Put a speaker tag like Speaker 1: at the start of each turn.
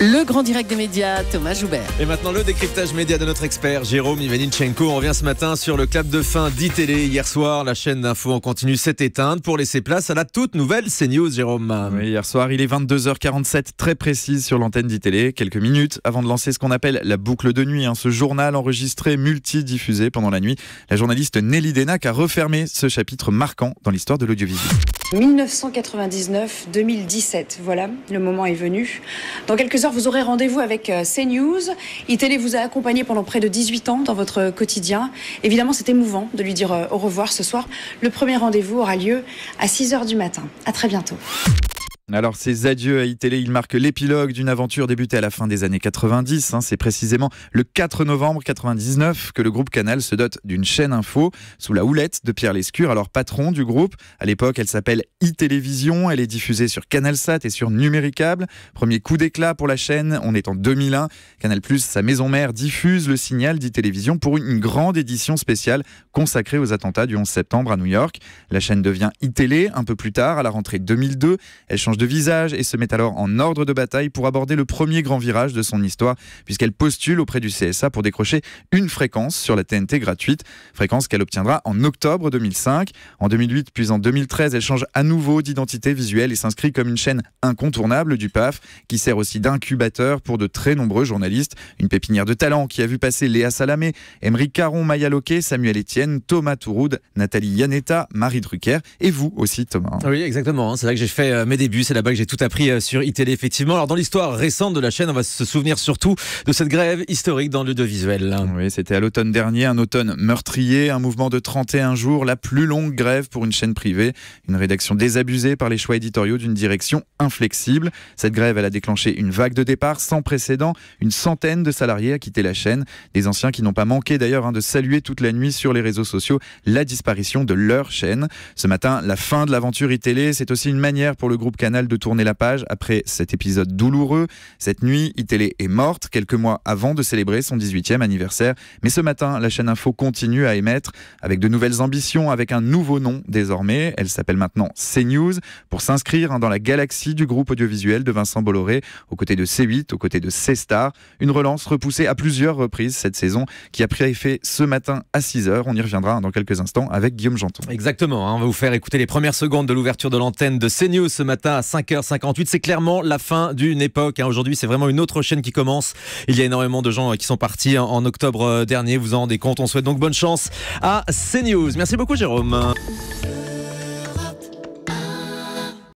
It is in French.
Speaker 1: Le grand direct des médias, Thomas Joubert.
Speaker 2: Et maintenant, le décryptage média de notre expert, Jérôme Ivaninchenko. On revient ce matin sur le clap de fin d'ITélé. Hier soir, la chaîne d'info en continue s'est éteinte pour laisser place à la toute nouvelle CNews, Jérôme. Oui, hier soir, il est 22h47, très
Speaker 1: précise sur l'antenne d'ITélé, quelques minutes avant de lancer ce qu'on appelle la boucle de nuit, hein, ce journal enregistré, multi-diffusé pendant la nuit. La journaliste Nelly Denac a refermé ce chapitre marquant dans l'histoire de l'audiovisuel.
Speaker 3: 1999-2017, voilà, le moment est venu. Dans quelques heures, vous aurez rendez-vous avec euh, CNews. ITélé vous a accompagné pendant près de 18 ans dans votre quotidien. Évidemment, c'est émouvant de lui dire euh, au revoir ce soir. Le premier rendez-vous aura lieu à 6 heures du matin. À très bientôt.
Speaker 1: Alors ces adieux à iTélé, ils marquent l'épilogue d'une aventure débutée à la fin des années 90. Hein. C'est précisément le 4 novembre 99 que le groupe Canal se dote d'une chaîne info sous la houlette de Pierre Lescure, alors patron du groupe. À l'époque, elle s'appelle iTélévision, elle est diffusée sur CanalSat et sur Numéricable. Premier coup d'éclat pour la chaîne, on est en 2001. Canal+, sa maison mère, diffuse le signal d'iTélévision pour une grande édition spéciale consacrée aux attentats du 11 septembre à New York. La chaîne devient iTélé un peu plus tard, à la rentrée 2002. Elle change de visage et se met alors en ordre de bataille pour aborder le premier grand virage de son histoire, puisqu'elle postule auprès du CSA pour décrocher une fréquence sur la TNT gratuite, fréquence qu'elle obtiendra en octobre 2005. En 2008, puis en 2013, elle change à nouveau d'identité visuelle et s'inscrit comme une chaîne incontournable du PAF, qui sert aussi d'incubateur pour de très nombreux journalistes, une pépinière de talent qui a vu passer Léa Salamé, Emery Caron, Maya Loquet, Samuel Etienne, Thomas Touroud, Nathalie Yaneta Marie Drucker et vous aussi Thomas.
Speaker 2: Oui, exactement, hein. c'est là que j'ai fait euh, mes débuts c'est là-bas que j'ai tout appris euh, sur ITL, effectivement. Alors, dans l'histoire récente de la chaîne, on va se souvenir surtout de cette grève historique dans l'audiovisuel. Oui, c'était
Speaker 1: à l'automne dernier, un automne meurtrier, un mouvement de 31 jours, la plus longue grève pour une chaîne privée, une rédaction désabusée par les choix éditoriaux d'une direction inflexible. Cette grève, elle a déclenché une vague de départ sans précédent. Une centaine de salariés a quitté la chaîne. Des anciens qui n'ont pas manqué d'ailleurs hein, de saluer toute la nuit sur les réseaux sociaux la disparition de leur chaîne. Ce matin, la fin de l'aventure ITL, c'est aussi une manière pour le groupe Canal de tourner la page après cet épisode douloureux. Cette nuit, iTélé est morte quelques mois avant de célébrer son 18e anniversaire. Mais ce matin, la chaîne Info continue à émettre avec de nouvelles ambitions, avec un nouveau nom désormais. Elle s'appelle maintenant CNews pour s'inscrire hein, dans la galaxie du groupe audiovisuel de Vincent Bolloré, aux côtés de C8, aux côtés de C-Star. Une relance repoussée à plusieurs reprises cette saison qui a pris effet ce matin à 6h. On y reviendra hein, dans quelques instants avec Guillaume Janton.
Speaker 2: Exactement, hein. on va vous faire écouter les premières secondes de l'ouverture de l'antenne de CNews ce matin à 5h58. C'est clairement la fin d'une époque. Hein. Aujourd'hui, c'est vraiment une autre chaîne qui commence. Il y a énormément de gens euh, qui sont partis hein, en octobre euh, dernier. Vous en rendez compte. On souhaite donc bonne chance à CNews. Merci beaucoup, Jérôme.